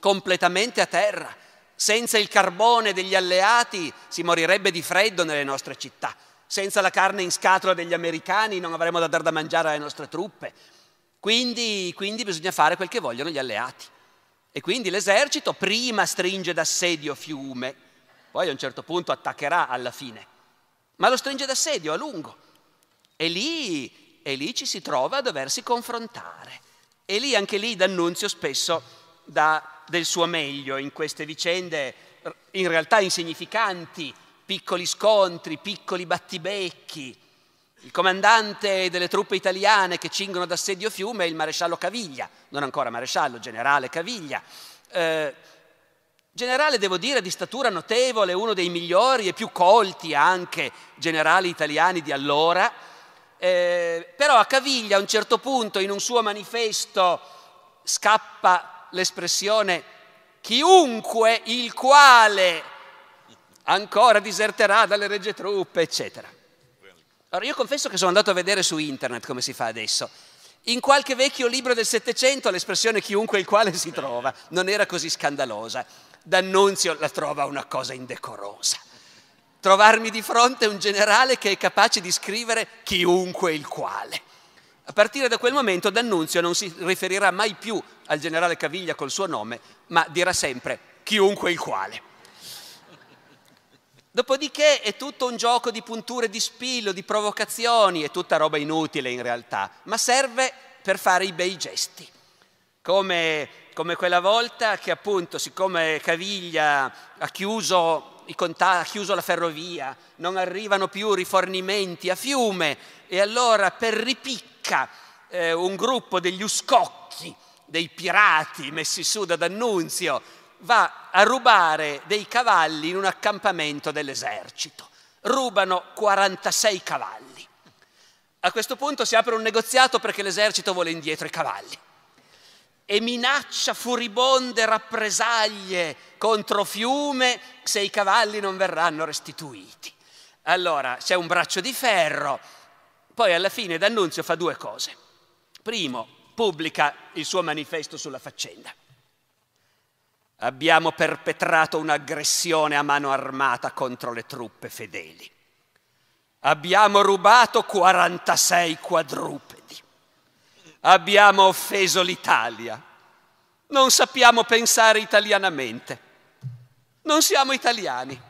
completamente a terra senza il carbone degli alleati si morirebbe di freddo nelle nostre città. Senza la carne in scatola degli americani non avremmo da dar da mangiare alle nostre truppe. Quindi, quindi bisogna fare quel che vogliono gli alleati. E quindi l'esercito prima stringe d'assedio Fiume, poi a un certo punto attaccherà alla fine, ma lo stringe d'assedio a lungo. E lì, e lì ci si trova a doversi confrontare. E lì, anche lì, D'Annunzio spesso dà del suo meglio in queste vicende in realtà insignificanti, piccoli scontri, piccoli battibecchi. Il comandante delle truppe italiane che cingono d'assedio Fiume è il maresciallo Caviglia, non ancora maresciallo, generale Caviglia. Eh, generale, devo dire, di statura notevole, uno dei migliori e più colti anche generali italiani di allora. Eh, però a Caviglia a un certo punto in un suo manifesto scappa l'espressione chiunque il quale ancora diserterà dalle regge truppe, eccetera. Allora io confesso che sono andato a vedere su internet come si fa adesso. In qualche vecchio libro del Settecento l'espressione chiunque il quale si trova non era così scandalosa. D'Annunzio la trova una cosa indecorosa. Trovarmi di fronte a un generale che è capace di scrivere chiunque il quale. A partire da quel momento D'Annunzio non si riferirà mai più al generale Caviglia col suo nome, ma dirà sempre chiunque il quale. Dopodiché è tutto un gioco di punture di spillo, di provocazioni, è tutta roba inutile in realtà, ma serve per fare i bei gesti. Come, come quella volta che appunto, siccome Caviglia ha chiuso, contatti, ha chiuso la ferrovia, non arrivano più rifornimenti a fiume e allora per ripicca eh, un gruppo degli uscocchi dei pirati messi su da D'Annunzio, va a rubare dei cavalli in un accampamento dell'esercito. Rubano 46 cavalli. A questo punto si apre un negoziato perché l'esercito vuole indietro i cavalli e minaccia furibonde rappresaglie contro Fiume se i cavalli non verranno restituiti. Allora c'è un braccio di ferro, poi alla fine D'Annunzio fa due cose. Primo, pubblica il suo manifesto sulla faccenda. Abbiamo perpetrato un'aggressione a mano armata contro le truppe fedeli. Abbiamo rubato 46 quadrupedi. Abbiamo offeso l'Italia. Non sappiamo pensare italianamente. Non siamo italiani.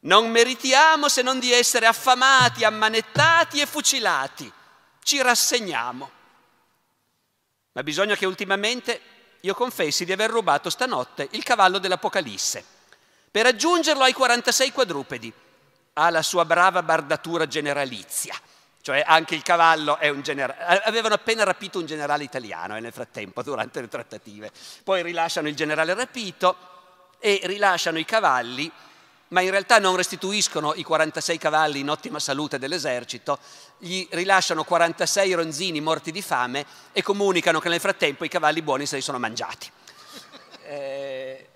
Non meritiamo se non di essere affamati, ammanettati e fucilati. Ci rassegniamo ma bisogna che ultimamente io confessi di aver rubato stanotte il cavallo dell'Apocalisse per aggiungerlo ai 46 quadrupedi. Ha la sua brava bardatura generalizia, cioè anche il cavallo è un generale. Avevano appena rapito un generale italiano eh, nel frattempo, durante le trattative. Poi rilasciano il generale rapito e rilasciano i cavalli ma in realtà non restituiscono i 46 cavalli in ottima salute dell'esercito, gli rilasciano 46 ronzini morti di fame e comunicano che nel frattempo i cavalli buoni se li sono mangiati. Eh,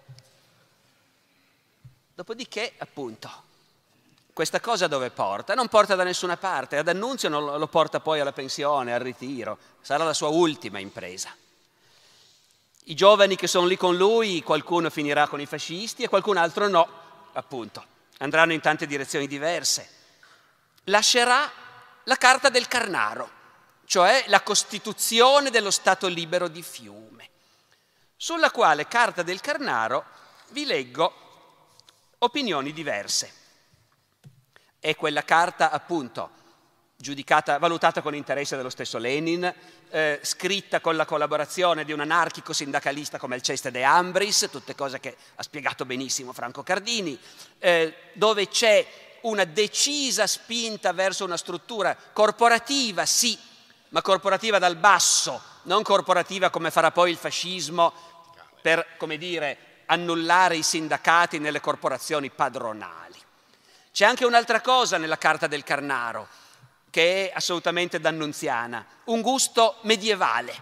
dopodiché, appunto, questa cosa dove porta? Non porta da nessuna parte, ad Annunzio non lo porta poi alla pensione, al ritiro, sarà la sua ultima impresa. I giovani che sono lì con lui, qualcuno finirà con i fascisti e qualcun altro no, appunto, andranno in tante direzioni diverse, lascerà la carta del Carnaro, cioè la costituzione dello Stato libero di Fiume, sulla quale carta del Carnaro vi leggo opinioni diverse. È quella carta appunto giudicata, valutata con interesse dallo stesso Lenin, eh, scritta con la collaborazione di un anarchico sindacalista come Alceste De Ambris, tutte cose che ha spiegato benissimo Franco Cardini, eh, dove c'è una decisa spinta verso una struttura corporativa, sì, ma corporativa dal basso, non corporativa come farà poi il fascismo per, come dire, annullare i sindacati nelle corporazioni padronali. C'è anche un'altra cosa nella carta del Carnaro, che è assolutamente dannunziana, un gusto medievale,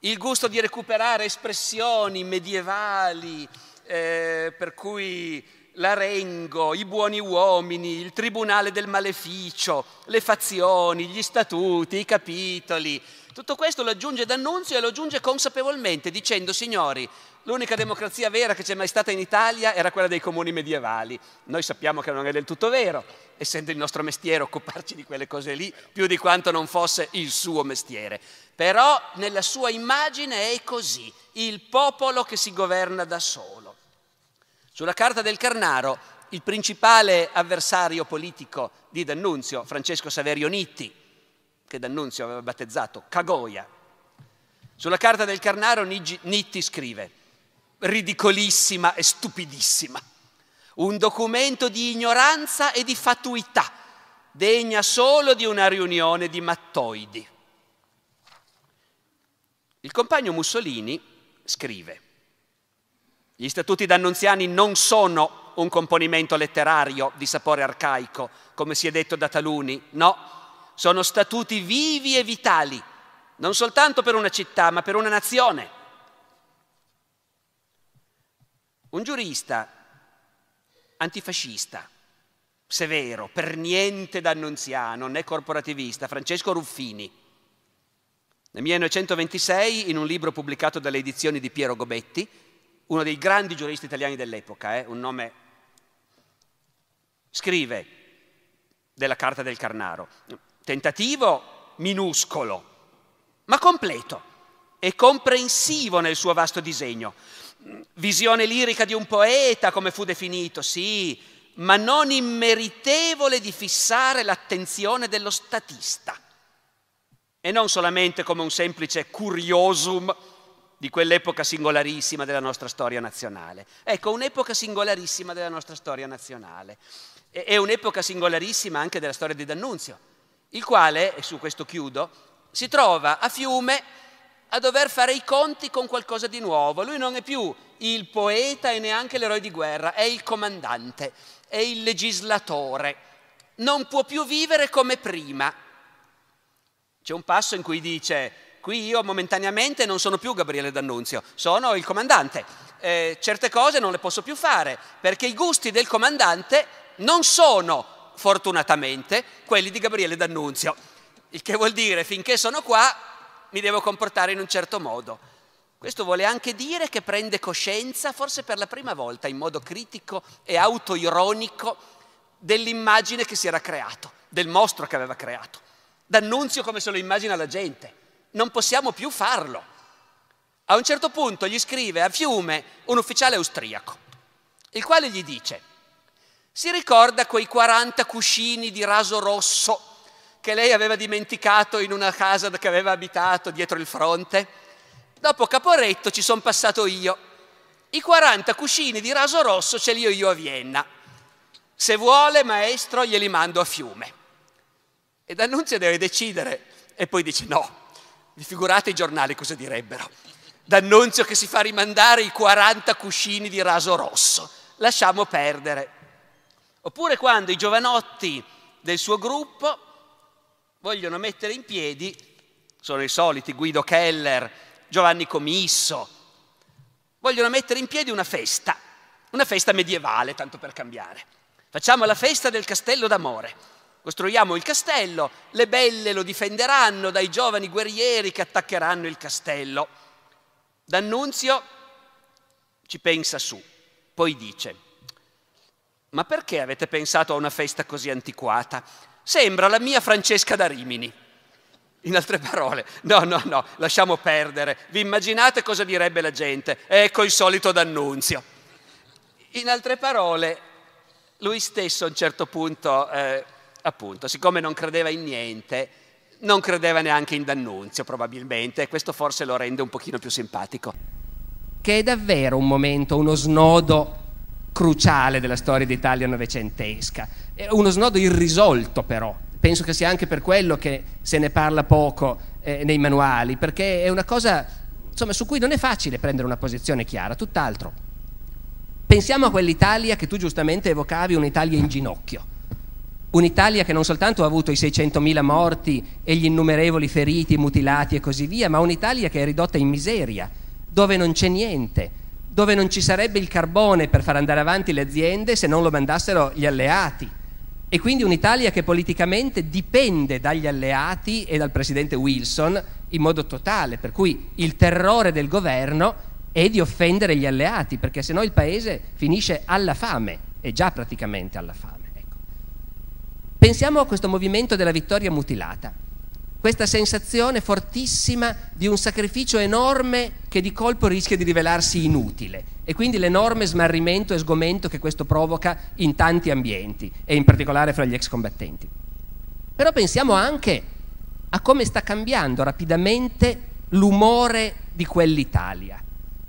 il gusto di recuperare espressioni medievali eh, per cui l'arengo, i buoni uomini, il tribunale del maleficio, le fazioni, gli statuti, i capitoli, tutto questo lo aggiunge D'Annunzio e lo aggiunge consapevolmente dicendo signori, L'unica democrazia vera che c'è mai stata in Italia era quella dei comuni medievali. Noi sappiamo che non è del tutto vero, essendo il nostro mestiere occuparci di quelle cose lì, più di quanto non fosse il suo mestiere. Però nella sua immagine è così, il popolo che si governa da solo. Sulla carta del Carnaro, il principale avversario politico di D'Annunzio, Francesco Saverio Nitti, che D'Annunzio aveva battezzato Cagoia, sulla carta del Carnaro Nitti scrive ridicolissima e stupidissima. Un documento di ignoranza e di fatuità, degna solo di una riunione di mattoidi. Il compagno Mussolini scrive, gli statuti d'annunziani non sono un componimento letterario di sapore arcaico, come si è detto da taluni, no, sono statuti vivi e vitali, non soltanto per una città, ma per una nazione. Un giurista antifascista, severo, per niente d'annunziano, né corporativista, Francesco Ruffini. Nel 1926, in un libro pubblicato dalle edizioni di Piero Gobetti, uno dei grandi giuristi italiani dell'epoca, eh, un nome, scrive della Carta del Carnaro, tentativo minuscolo, ma completo e comprensivo nel suo vasto disegno visione lirica di un poeta, come fu definito, sì, ma non immeritevole di fissare l'attenzione dello statista. E non solamente come un semplice curiosum di quell'epoca singolarissima della nostra storia nazionale. Ecco, un'epoca singolarissima della nostra storia nazionale. E un'epoca singolarissima anche della storia di D'Annunzio, il quale, e su questo chiudo, si trova a fiume a dover fare i conti con qualcosa di nuovo. Lui non è più il poeta e neanche l'eroe di guerra, è il comandante, è il legislatore. Non può più vivere come prima. C'è un passo in cui dice, qui io momentaneamente non sono più Gabriele D'Annunzio, sono il comandante. Eh, certe cose non le posso più fare perché i gusti del comandante non sono, fortunatamente, quelli di Gabriele D'Annunzio. Il che vuol dire, finché sono qua, mi devo comportare in un certo modo. Questo vuole anche dire che prende coscienza, forse per la prima volta in modo critico e autoironico, dell'immagine che si era creato, del mostro che aveva creato. D'annunzio come se lo immagina la gente. Non possiamo più farlo. A un certo punto gli scrive a Fiume un ufficiale austriaco, il quale gli dice, si ricorda quei 40 cuscini di raso rosso che lei aveva dimenticato in una casa che aveva abitato dietro il fronte. Dopo Caporetto ci sono passato io. I 40 cuscini di raso rosso ce li ho io a Vienna. Se vuole, maestro, glieli mando a fiume. E D'Annunzio deve decidere e poi dice no. Vi figurate i giornali cosa direbbero. D'Annunzio che si fa rimandare i 40 cuscini di raso rosso. Lasciamo perdere. Oppure quando i giovanotti del suo gruppo vogliono mettere in piedi, sono i soliti Guido Keller, Giovanni Comisso, vogliono mettere in piedi una festa, una festa medievale, tanto per cambiare. Facciamo la festa del castello d'amore. Costruiamo il castello, le belle lo difenderanno dai giovani guerrieri che attaccheranno il castello. D'Annunzio ci pensa su, poi dice, ma perché avete pensato a una festa così antiquata? Sembra la mia Francesca da Rimini. In altre parole, no, no, no, lasciamo perdere. Vi immaginate cosa direbbe la gente? Ecco il solito d'annunzio. In altre parole, lui stesso a un certo punto, eh, appunto, siccome non credeva in niente, non credeva neanche in D'Annunzio probabilmente, e questo forse lo rende un pochino più simpatico. Che è davvero un momento, uno snodo cruciale della storia d'Italia novecentesca. È uno snodo irrisolto però, penso che sia anche per quello che se ne parla poco eh, nei manuali, perché è una cosa insomma, su cui non è facile prendere una posizione chiara, tutt'altro. Pensiamo a quell'Italia che tu giustamente evocavi, un'Italia in ginocchio. Un'Italia che non soltanto ha avuto i 600.000 morti e gli innumerevoli feriti, mutilati e così via, ma un'Italia che è ridotta in miseria, dove non c'è niente, dove non ci sarebbe il carbone per far andare avanti le aziende se non lo mandassero gli alleati. E quindi un'Italia che politicamente dipende dagli alleati e dal presidente Wilson in modo totale, per cui il terrore del governo è di offendere gli alleati, perché sennò il paese finisce alla fame, è già praticamente alla fame. Ecco. Pensiamo a questo movimento della vittoria mutilata questa sensazione fortissima di un sacrificio enorme che di colpo rischia di rivelarsi inutile e quindi l'enorme smarrimento e sgomento che questo provoca in tanti ambienti e in particolare fra gli ex combattenti. Però pensiamo anche a come sta cambiando rapidamente l'umore di quell'Italia.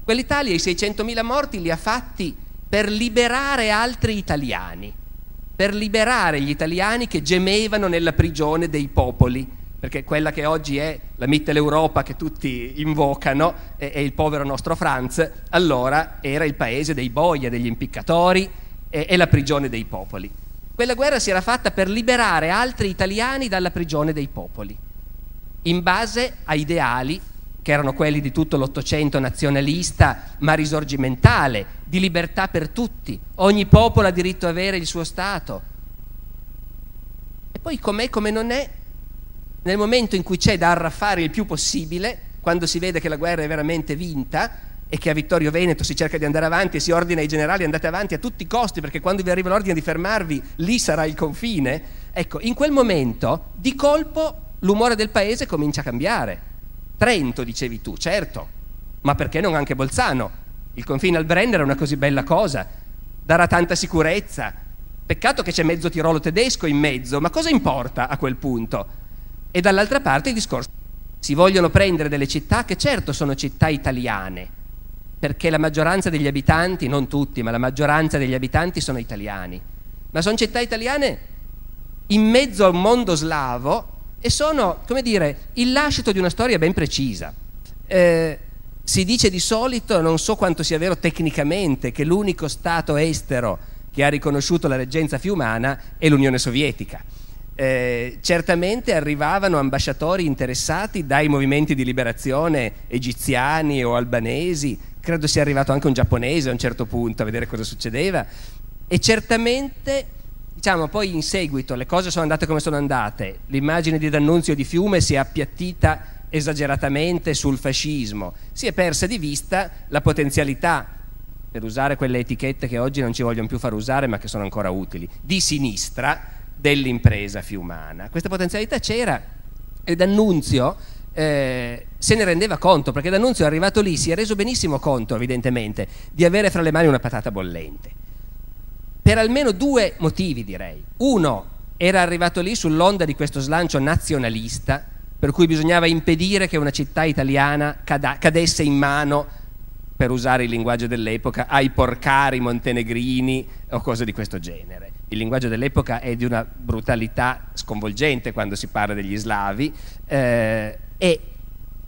Quell'Italia i 600.000 morti li ha fatti per liberare altri italiani, per liberare gli italiani che gemevano nella prigione dei popoli perché quella che oggi è la Mitteleuropa che tutti invocano e, e, il povero nostro Franz, allora era il paese dei boia, degli impiccatori e, e la prigione dei popoli. Quella guerra si era fatta per liberare altri italiani dalla prigione dei popoli, in base a ideali che erano quelli di tutto l'Ottocento nazionalista, ma risorgimentale, di libertà per tutti. Ogni popolo ha diritto ad avere il suo Stato. E poi com'è, come non è, nel momento in cui c'è da arraffare il più possibile, quando si vede che la guerra è veramente vinta e che a Vittorio Veneto si cerca di andare avanti e si ordina ai generali andate avanti a tutti i costi perché quando vi arriva l'ordine di fermarvi lì sarà il confine, ecco, in quel momento di colpo l'umore del paese comincia a cambiare. Trento, dicevi tu, certo, ma perché non anche Bolzano? Il confine al Brenner è una così bella cosa, darà tanta sicurezza. Peccato che c'è mezzo Tirolo tedesco in mezzo, ma cosa importa a quel punto? e dall'altra parte il discorso si vogliono prendere delle città che certo sono città italiane, perché la maggioranza degli abitanti, non tutti, ma la maggioranza degli abitanti sono italiani, ma sono città italiane in mezzo a un mondo slavo e sono, come dire, il lascito di una storia ben precisa. Eh, si dice di solito, non so quanto sia vero tecnicamente, che l'unico Stato estero che ha riconosciuto la reggenza fiumana è l'Unione Sovietica. Eh, certamente arrivavano ambasciatori interessati dai movimenti di liberazione egiziani o albanesi, credo sia arrivato anche un giapponese a un certo punto a vedere cosa succedeva e certamente diciamo poi in seguito le cose sono andate come sono andate, l'immagine di D'Annunzio di Fiume si è appiattita esageratamente sul fascismo, si è persa di vista la potenzialità per usare quelle etichette che oggi non ci vogliono più far usare ma che sono ancora utili, di sinistra dell'impresa fiumana. Questa potenzialità c'era e D'Annunzio eh, se ne rendeva conto, perché D'Annunzio è arrivato lì, si è reso benissimo conto, evidentemente, di avere fra le mani una patata bollente. Per almeno due motivi, direi. Uno, era arrivato lì sull'onda di questo slancio nazionalista, per cui bisognava impedire che una città italiana cadesse in mano, per usare il linguaggio dell'epoca, ai porcari montenegrini o cose di questo genere il linguaggio dell'epoca è di una brutalità sconvolgente quando si parla degli slavi, eh, e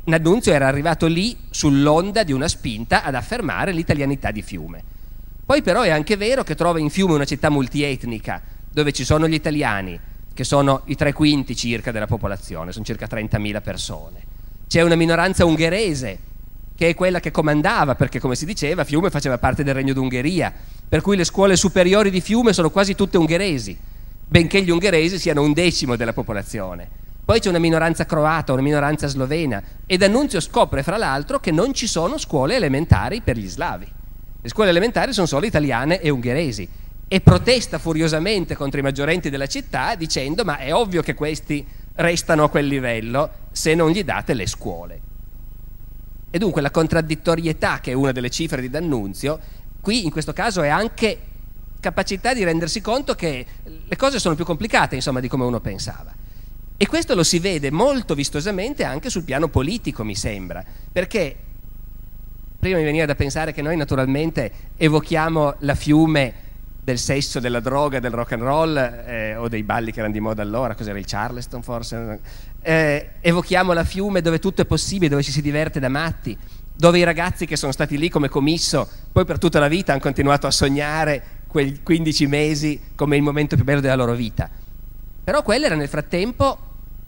D'Annunzio era arrivato lì sull'onda di una spinta ad affermare l'italianità di Fiume. Poi però è anche vero che trova in Fiume una città multietnica, dove ci sono gli italiani, che sono i tre quinti circa della popolazione, sono circa 30.000 persone. C'è una minoranza ungherese che è quella che comandava, perché come si diceva Fiume faceva parte del Regno d'Ungheria, per cui le scuole superiori di Fiume sono quasi tutte ungheresi, benché gli ungheresi siano un decimo della popolazione. Poi c'è una minoranza croata, una minoranza slovena ed Annunzio scopre fra l'altro che non ci sono scuole elementari per gli slavi. Le scuole elementari sono solo italiane e ungheresi e protesta furiosamente contro i maggiorenti della città dicendo ma è ovvio che questi restano a quel livello se non gli date le scuole. E dunque la contraddittorietà, che è una delle cifre di D'Annunzio, qui in questo caso è anche capacità di rendersi conto che le cose sono più complicate, insomma, di come uno pensava. E questo lo si vede molto vistosamente anche sul piano politico, mi sembra, perché prima mi veniva da pensare che noi naturalmente evochiamo la fiume del sesso, della droga, del rock and roll eh, o dei balli che erano di moda allora, cos'era il Charleston forse? Eh, evochiamo la fiume dove tutto è possibile, dove ci si diverte da matti, dove i ragazzi che sono stati lì come commisso, poi per tutta la vita hanno continuato a sognare quei 15 mesi come il momento più bello della loro vita. Però quella era nel frattempo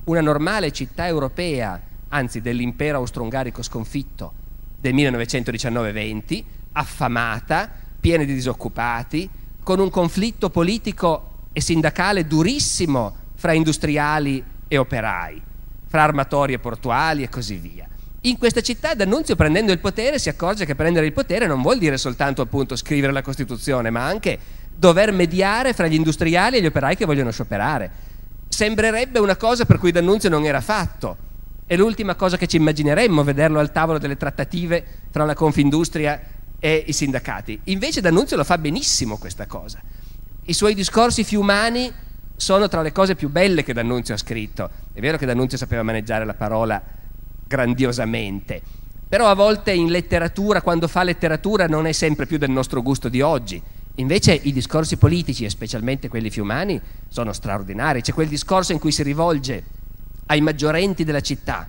una normale città europea, anzi dell'impero austro-ungarico sconfitto del 1919-20, affamata, piena di disoccupati, con un conflitto politico e sindacale durissimo fra industriali e operai, fra armatori e portuali e così via. In questa città D'Annunzio prendendo il potere si accorge che prendere il potere non vuol dire soltanto appunto scrivere la Costituzione, ma anche dover mediare fra gli industriali e gli operai che vogliono scioperare. Sembrerebbe una cosa per cui D'Annunzio non era fatto. È l'ultima cosa che ci immagineremmo vederlo al tavolo delle trattative fra la Confindustria e i sindacati. Invece D'Annunzio lo fa benissimo questa cosa. I suoi discorsi fiumani sono tra le cose più belle che D'Annunzio ha scritto. È vero che D'Annunzio sapeva maneggiare la parola grandiosamente, però a volte in letteratura, quando fa letteratura, non è sempre più del nostro gusto di oggi. Invece i discorsi politici, specialmente quelli fiumani, sono straordinari. C'è quel discorso in cui si rivolge ai maggiorenti della città,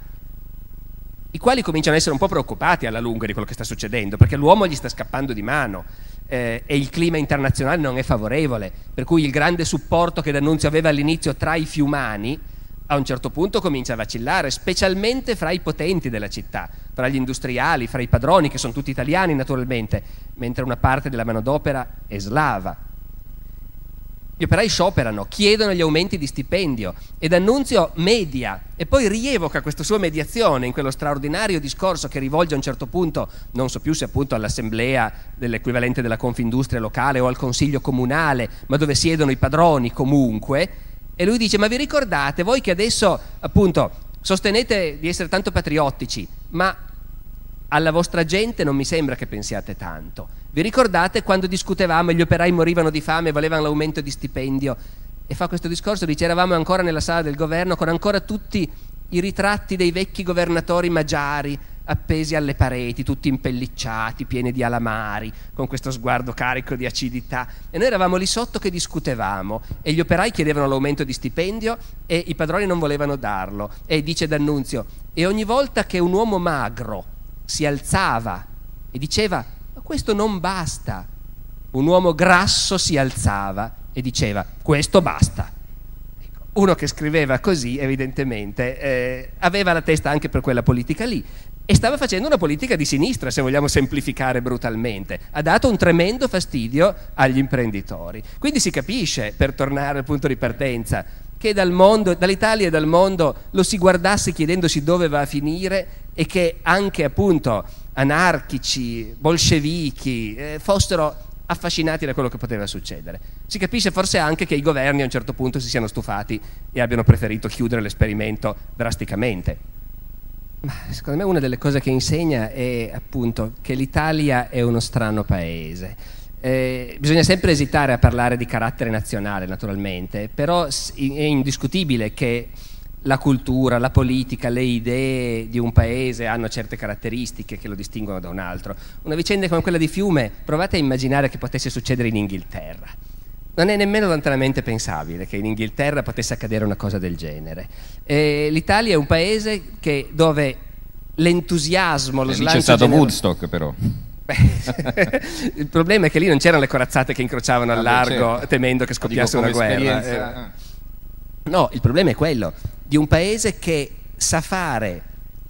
i quali cominciano ad essere un po' preoccupati alla lunga di quello che sta succedendo, perché l'uomo gli sta scappando di mano eh, e il clima internazionale non è favorevole, per cui il grande supporto che D'Annunzio aveva all'inizio tra i fiumani a un certo punto comincia a vacillare, specialmente fra i potenti della città, fra gli industriali, fra i padroni, che sono tutti italiani naturalmente, mentre una parte della manodopera è slava gli operai scioperano, chiedono gli aumenti di stipendio ed Annunzio media e poi rievoca questa sua mediazione in quello straordinario discorso che rivolge a un certo punto, non so più se appunto all'assemblea dell'equivalente della Confindustria locale o al consiglio comunale, ma dove siedono i padroni comunque, e lui dice ma vi ricordate voi che adesso appunto sostenete di essere tanto patriottici, ma alla vostra gente non mi sembra che pensiate tanto. Vi ricordate quando discutevamo e gli operai morivano di fame e volevano l'aumento di stipendio? E fa questo discorso, dice eravamo ancora nella sala del governo con ancora tutti i ritratti dei vecchi governatori magiari appesi alle pareti, tutti impellicciati, pieni di alamari, con questo sguardo carico di acidità. E noi eravamo lì sotto che discutevamo e gli operai chiedevano l'aumento di stipendio e i padroni non volevano darlo. E dice D'Annunzio, e ogni volta che un uomo magro si alzava e diceva, ma questo non basta. Un uomo grasso si alzava e diceva, questo basta. Ecco, uno che scriveva così, evidentemente, eh, aveva la testa anche per quella politica lì e stava facendo una politica di sinistra, se vogliamo semplificare brutalmente. Ha dato un tremendo fastidio agli imprenditori. Quindi si capisce, per tornare al punto di partenza, che dal mondo, dall'Italia e dal mondo lo si guardasse chiedendosi dove va a finire e che anche appunto anarchici, bolscevichi eh, fossero affascinati da quello che poteva succedere. Si capisce forse anche che i governi a un certo punto si siano stufati e abbiano preferito chiudere l'esperimento drasticamente. Ma secondo me una delle cose che insegna è appunto che l'Italia è uno strano paese eh, bisogna sempre esitare a parlare di carattere nazionale, naturalmente, però è indiscutibile che la cultura, la politica, le idee di un paese hanno certe caratteristiche che lo distinguono da un altro. Una vicenda come quella di Fiume, provate a immaginare che potesse succedere in Inghilterra. Non è nemmeno lontanamente pensabile che in Inghilterra potesse accadere una cosa del genere. Eh, L'Italia è un paese che, dove l'entusiasmo, lo slancio... C'è stato genero... Woodstock però. *laughs* il problema è che lì non c'erano le corazzate che incrociavano al ah, certo. largo temendo che scoppiasse una guerra. Eh. eh. No, il problema è quello di un paese che sa fare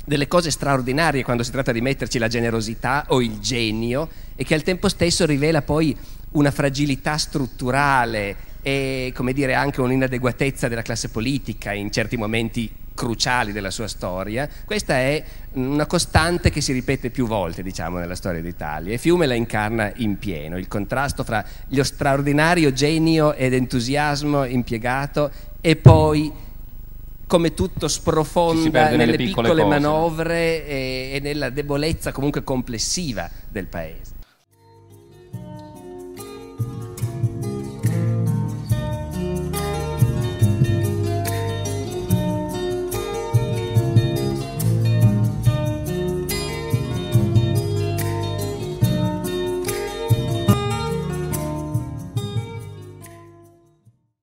delle cose straordinarie quando si tratta di metterci la generosità o il genio e che al tempo stesso rivela poi una fragilità strutturale e come dire anche un'inadeguatezza della classe politica in certi momenti cruciali della sua storia, questa è una costante che si ripete più volte diciamo, nella storia d'Italia e Fiume la incarna in pieno, il contrasto fra lo straordinario genio ed entusiasmo impiegato e poi come tutto sprofonda nelle piccole, piccole manovre e, e nella debolezza comunque complessiva del paese.